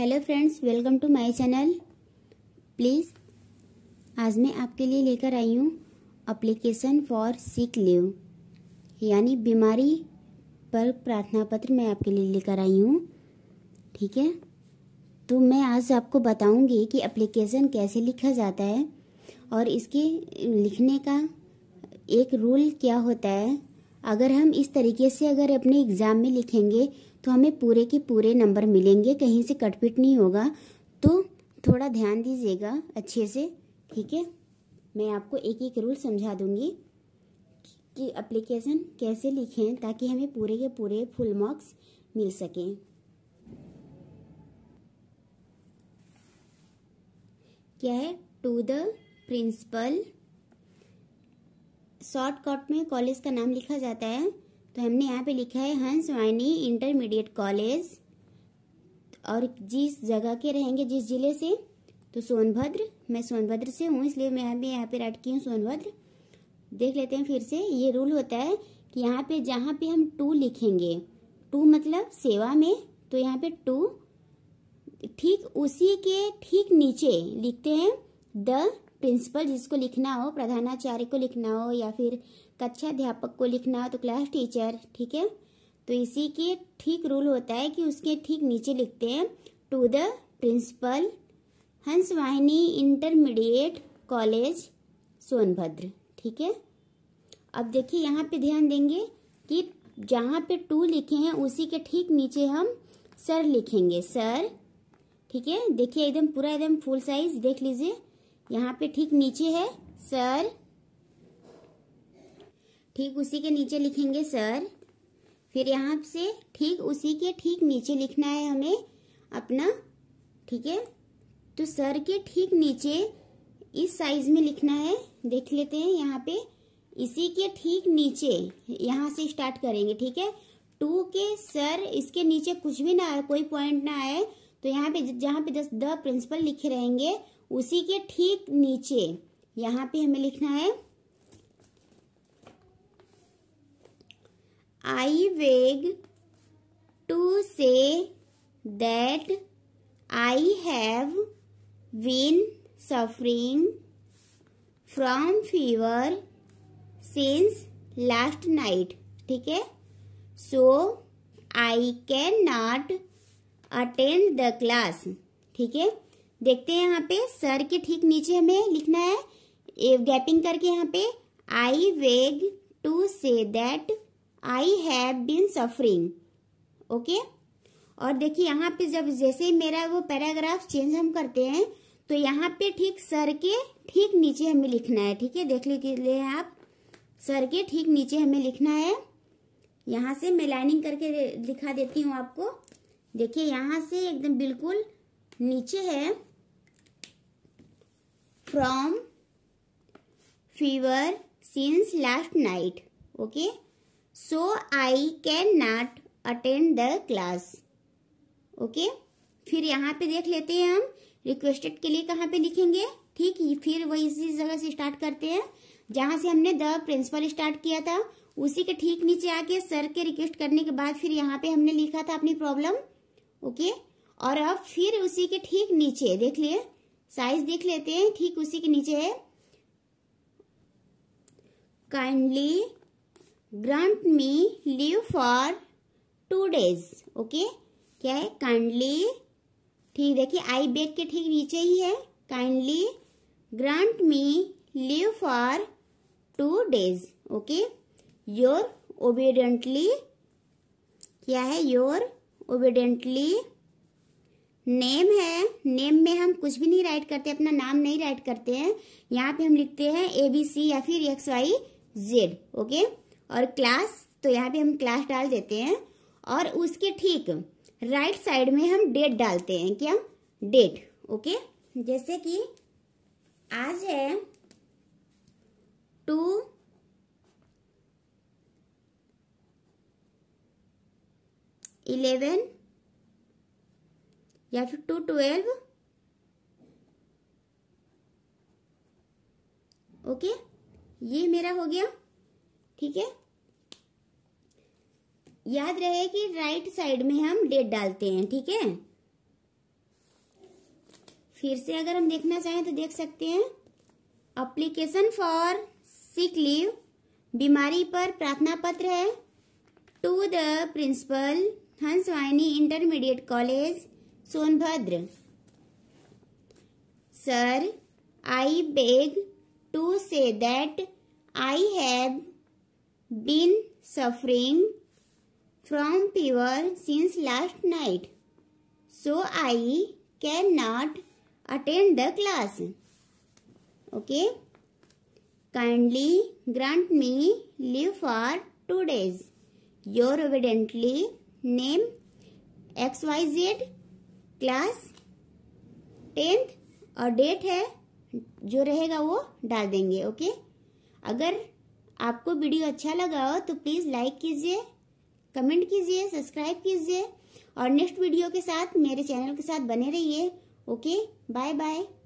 hello friends welcome to my channel please आज मैं आपके लिए लेकर आई हूँ अप्लीकेशन फॉर सिक लीव यानी बीमारी पर प्रार्थना पत्र मैं आपके लिए लेकर आई हूँ ठीक है तो मैं आज आपको बताऊँगी कि अप्लीकेशन कैसे लिखा जाता है और इसके लिखने का एक रूल क्या होता है अगर हम इस तरीके से अगर अपने एग्ज़ाम में लिखेंगे तो हमें पूरे के पूरे नंबर मिलेंगे कहीं से कटपिट नहीं होगा तो थोड़ा ध्यान दीजिएगा अच्छे से ठीक है मैं आपको एक एक रूल समझा दूंगी कि एप्लीकेशन कैसे लिखें ताकि हमें पूरे के पूरे फुल मार्क्स मिल सकें क्या है टू द प्रिंसिपल शॉर्टकट में कॉलेज का नाम लिखा जाता है तो हमने यहाँ पे लिखा है हंस वाइनी इंटरमीडिएट कॉलेज और जिस जगह के रहेंगे जिस जिले से तो सोनभद्र मैं सोनभद्र से हूँ इसलिए मैं यहाँ यहाँ पे राइट की हूँ सोनभद्र देख लेते हैं फिर से ये रूल होता है कि यहाँ पे जहाँ पे हम टू लिखेंगे टू मतलब सेवा में तो यहाँ पे टू ठीक उसी के ठीक नीचे लिखते हैं द प्रिंसिपल जिसको लिखना हो प्रधानाचार्य को लिखना हो या फिर कक्षा अध्यापक को लिखना हो तो क्लास टीचर ठीक है तो इसी के ठीक रूल होता है कि उसके ठीक नीचे लिखते हैं to the principal Hansvahini intermediate college Sonbhadra ठीक है अब देखिए यहाँ पे ध्यान देंगे कि जहाँ पे टू लिखे हैं उसी के ठीक नीचे हम सर लिखेंगे सर ठीक है देखिए एकदम पूरा एकदम फुल साइज देख लीजिए यहाँ पे ठीक नीचे है सर ठीक उसी के नीचे लिखेंगे सर फिर यहाँ से ठीक उसी के ठीक नीचे लिखना है हमें अपना ठीक है तो सर के ठीक नीचे इस साइज में लिखना है देख लेते हैं यहाँ पे इसी के ठीक नीचे यहाँ से स्टार्ट करेंगे ठीक है टू के सर इसके नीचे कुछ भी ना कोई पॉइंट ना आए तो यहाँ पे जहाँ पे द प्रिंसिपल लिखे रहेंगे उसी के ठीक नीचे यहाँ पे हमें लिखना है आई beg to say that I have been suffering from fever since last night ठीक है so I can not attend the class ठीक है देखते हैं यहाँ पे सर के ठीक नीचे हमें लिखना है गैपिंग करके यहाँ पे आई beg to say that I have been suffering okay और देखिए यहाँ पे जब जैसे मेरा वो पैराग्राफ चेंज हम करते हैं तो यहाँ पे ठीक सर के ठीक नीचे हमें लिखना है ठीक है देख लीजिए आप सर के ठीक नीचे हमें लिखना है यहाँ से मैं लाइनिंग करके दिखा देती हूँ आपको देखिए यहाँ से एकदम बिल्कुल नीचे है from since last night okay so I can not attend the class okay फिर यहाँ पे देख लेते हैं हम रिक्वेस्टेड के लिए कहाँ पे लिखेंगे ठीक फिर वही इसी जगह से स्टार्ट करते हैं जहाँ से हमने द प्रिंसिपल स्टार्ट किया था उसी के ठीक नीचे आके सर के रिक्वेस्ट करने के बाद फिर यहाँ पे हमने लिखा था अपनी प्रॉब्लम ओके और अब फिर उसी के ठीक नीचे देख लिए साइज देख लेते हैं ठीक उसी के नीचे है kindly grant me leave for two days okay क्या है काइंडली ठीक देखिए आई बैग के ठीक नीचे ही है kindly grant me leave for two days okay your obediently क्या है योर ओबीडेंटली नेम है नेम में हम कुछ भी नहीं राइट करते अपना नाम नहीं राइट करते हैं यहाँ पे हम लिखते हैं ए बी सी या फिर एक्स वाई जेड ओके और क्लास तो यहाँ पे हम क्लास डाल देते हैं और उसके ठीक राइट साइड में हम डेट डालते हैं क्या डेट ओके जैसे कि आज है टू इलेवन या फिर टू ट्वेल्व ओके ये मेरा हो गया ठीक है याद रहे कि राइट साइड में हम डेट डालते हैं ठीक है फिर से अगर हम देखना चाहें तो देख सकते हैं अप्लीकेशन फॉर सिक लीव बीमारी पर प्रार्थना पत्र है to the principal Hans Intermediate College, college Sir, I beg to say that I have been suffering from fever since last night so i cannot attend the class okay kindly grant me leave for 2 days your evidently name xyz class tenth और date है जो रहेगा वो डाल देंगे okay अगर आपको video अच्छा लगा हो तो प्लीज़ लाइक कीजिए कमेंट कीजिए सब्सक्राइब कीजिए और नेक्स्ट वीडियो के साथ मेरे चैनल के साथ बने रहिए ओके बाय बाय